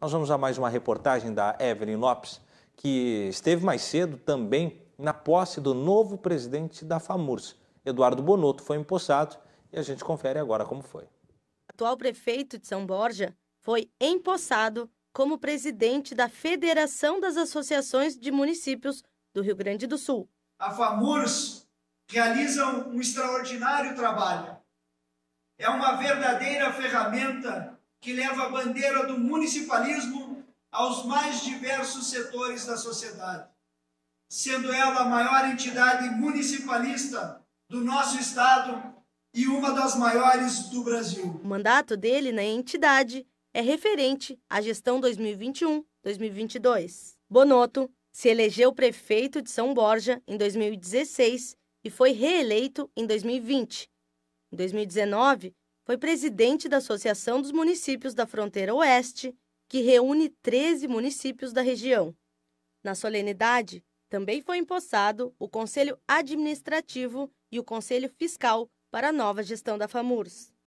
Nós vamos a mais uma reportagem da Evelyn Lopes, que esteve mais cedo também na posse do novo presidente da FAMURS. Eduardo Bonotto foi empossado e a gente confere agora como foi. O atual prefeito de São Borja foi empossado como presidente da Federação das Associações de Municípios do Rio Grande do Sul. A FAMURS realiza um extraordinário trabalho. É uma verdadeira ferramenta que leva a bandeira do municipalismo aos mais diversos setores da sociedade, sendo ela a maior entidade municipalista do nosso estado e uma das maiores do Brasil. O mandato dele na entidade é referente à gestão 2021-2022. Bonotto se elegeu prefeito de São Borja em 2016 e foi reeleito em 2020. Em 2019, foi presidente da Associação dos Municípios da Fronteira Oeste, que reúne 13 municípios da região. Na solenidade, também foi empossado o Conselho Administrativo e o Conselho Fiscal para a nova gestão da FAMURS.